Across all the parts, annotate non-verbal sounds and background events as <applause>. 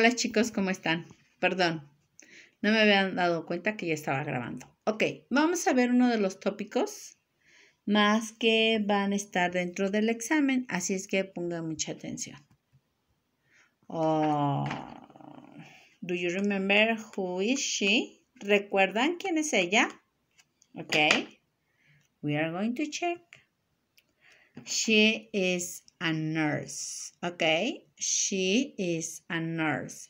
Hola chicos, ¿cómo están? Perdón, no me habían dado cuenta que ya estaba grabando. Ok, vamos a ver uno de los tópicos más que van a estar dentro del examen, así es que pongan mucha atención. Oh, do you remember who is she? ¿Recuerdan quién es ella? Ok, we are going to check. She is a nurse. Ok, She is a nurse.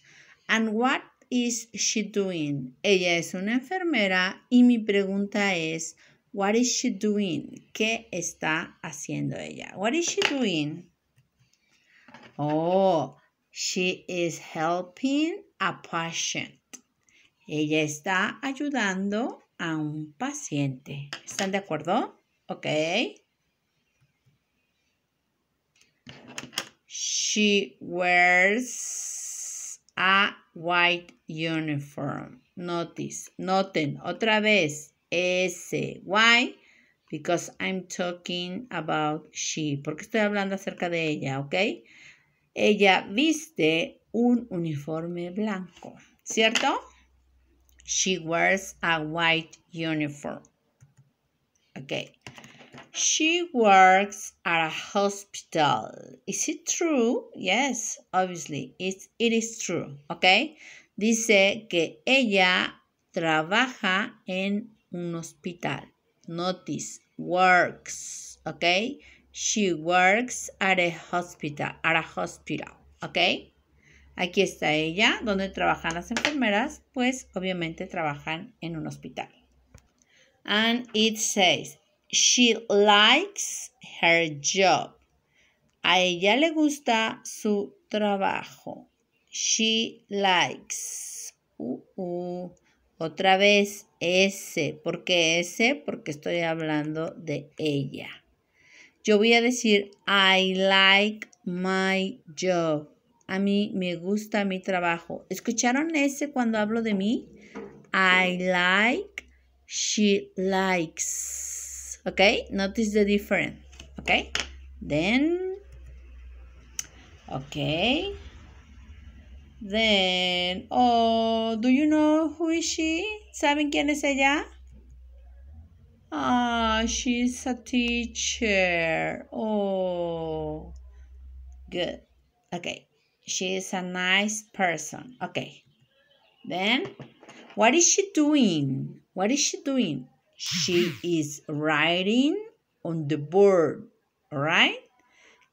And what is she doing? Ella es una enfermera y mi pregunta es, what is she doing? ¿Qué está haciendo ella? What is she doing? Oh, she is helping a patient. Ella está ayudando a un paciente. ¿Están de acuerdo? Ok. She wears a white uniform. Notice, noten, otra vez, S. Why? Because I'm talking about she. Porque estoy hablando acerca de ella, ¿ok? Ella viste un uniforme blanco, ¿cierto? She wears a white uniform. Ok. She works at a hospital. Is it true? Yes, obviously. it is true. ¿ok? Dice que ella trabaja en un hospital. Notice, works. ¿ok? She works at a hospital. At a hospital. ¿ok? Aquí está ella, donde trabajan las enfermeras, pues obviamente trabajan en un hospital. And it says, She likes her job. A ella le gusta su trabajo. She likes. Uh, uh. Otra vez S. ¿Por qué S? Porque estoy hablando de ella. Yo voy a decir I like my job. A mí me gusta mi trabajo. ¿Escucharon ese cuando hablo de mí? I like, she likes. okay notice the difference okay then okay then oh do you know who is she saben quién es ella ah oh, she's a teacher oh good okay she is a nice person okay then what is she doing what is she doing She is writing on the board. right?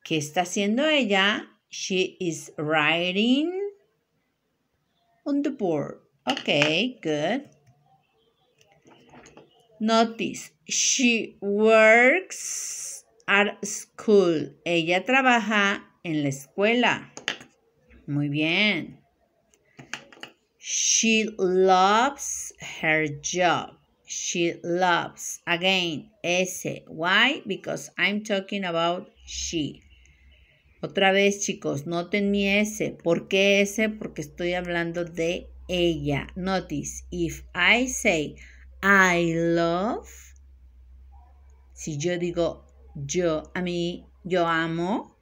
¿Qué está haciendo ella? She is writing on the board. Okay, good. Notice, she works at school. Ella trabaja en la escuela. Muy bien. She loves her job she loves. Again, S. Why? Because I'm talking about she. Otra vez, chicos, noten mi S. ¿Por qué S? Porque estoy hablando de ella. Notice, if I say I love, si yo digo yo, a mí, yo amo,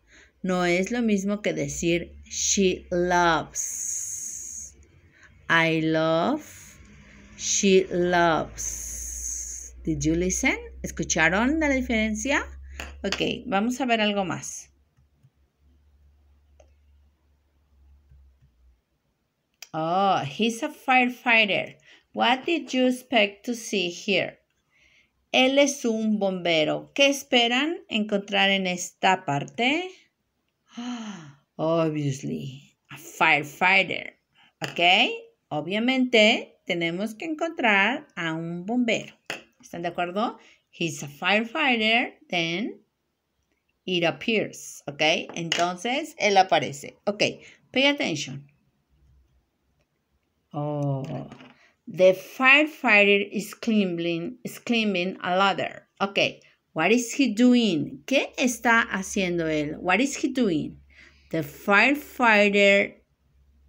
no es lo mismo que decir she loves. I love She loves. Did you listen? ¿Escucharon la diferencia? Ok, vamos a ver algo más. Oh, he's a firefighter. What did you expect to see here? Él es un bombero. ¿Qué esperan encontrar en esta parte? <gasps> Obviously, a firefighter. ¿Ok? Obviamente, tenemos que encontrar a un bombero. ¿Están de acuerdo? He's a firefighter, then it appears, ¿ok? Entonces, él aparece. Ok, pay attention. Oh, the firefighter is climbing, is a ladder. Ok, what is he doing? ¿Qué está haciendo él? What is he doing? The firefighter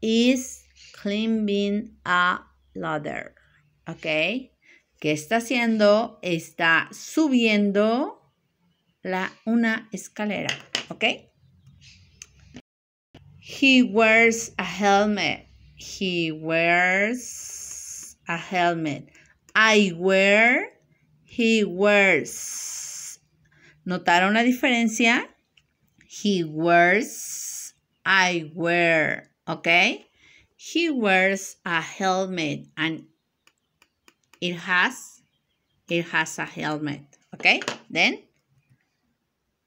is climbing a ladder, ¿ok? ¿Qué está haciendo? Está subiendo la, una escalera, ¿ok? He wears a helmet. He wears a helmet. I wear, he wears. ¿Notaron la diferencia? He wears, I wear, ¿ok? He wears a helmet and it has, it has a helmet. Okay, then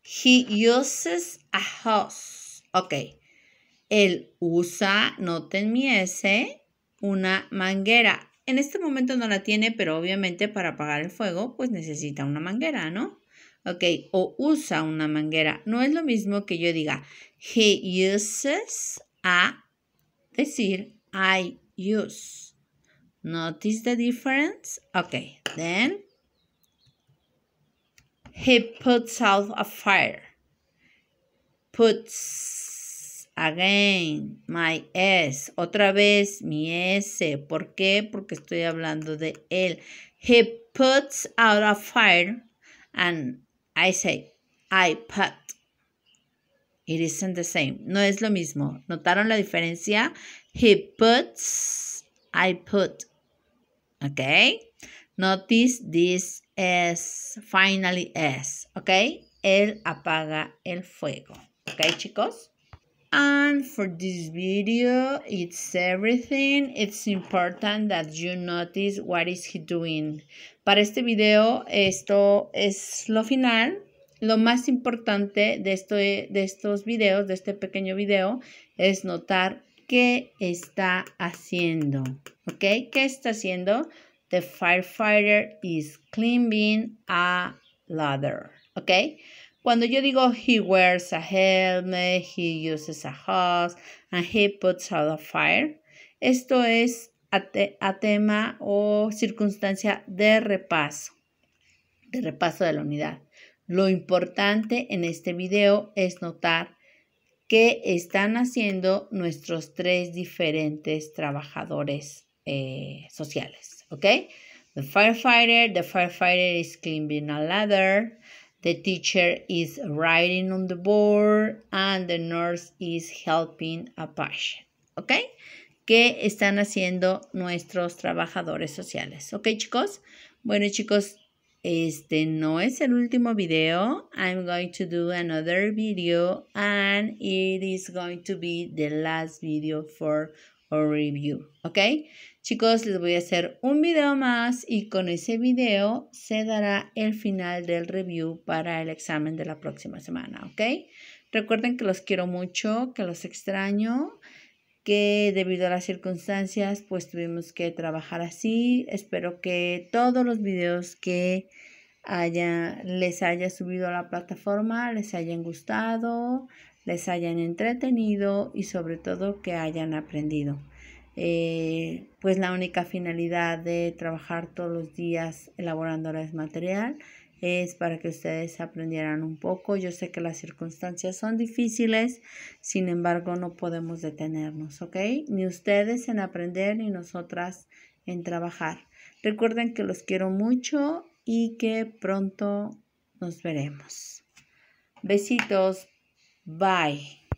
he uses a hose. Okay, él usa, noten mi S, una manguera. En este momento no la tiene, pero obviamente para apagar el fuego, pues necesita una manguera, ¿no? Ok, o usa una manguera. No es lo mismo que yo diga, he uses a decir I use. Notice the difference? Okay, then he puts out a fire. Puts again my S. Otra vez mi S. ¿Por qué? Porque estoy hablando de él. He puts out a fire and I say I put. It isn't the same. No es lo mismo. ¿Notaron la diferencia? He puts, I put. ¿Ok? Notice this S. finally S. ¿Ok? Él apaga el fuego. ¿Ok, chicos? And for this video, it's everything. It's important that you notice what is he doing. Para este video, esto es lo final lo más importante de, de estos videos, de este pequeño video, es notar qué está haciendo. ¿Ok? ¿Qué está haciendo? The firefighter is climbing a ladder. ¿Ok? Cuando yo digo he wears a helmet, he uses a hose, and he puts out a fire, esto es a tema o circunstancia de repaso, de repaso de la unidad. Lo importante en este video es notar qué están haciendo nuestros tres diferentes trabajadores eh, sociales, ¿ok? The firefighter, the firefighter is climbing a ladder, the teacher is writing on the board, and the nurse is helping a patient, ¿ok? ¿Qué están haciendo nuestros trabajadores sociales? ¿Ok, chicos? Bueno, chicos, este no es el último video. I'm going to do another video and it is going to be the last video for a review. ¿Ok? Chicos, les voy a hacer un video más y con ese video se dará el final del review para el examen de la próxima semana. ¿Ok? Recuerden que los quiero mucho, que los extraño que debido a las circunstancias pues tuvimos que trabajar así. Espero que todos los videos que haya, les haya subido a la plataforma les hayan gustado, les hayan entretenido y sobre todo que hayan aprendido. Eh, pues la única finalidad de trabajar todos los días elaborando es material es para que ustedes aprendieran un poco. Yo sé que las circunstancias son difíciles, sin embargo no podemos detenernos, ¿ok? Ni ustedes en aprender ni nosotras en trabajar. Recuerden que los quiero mucho y que pronto nos veremos. Besitos. Bye.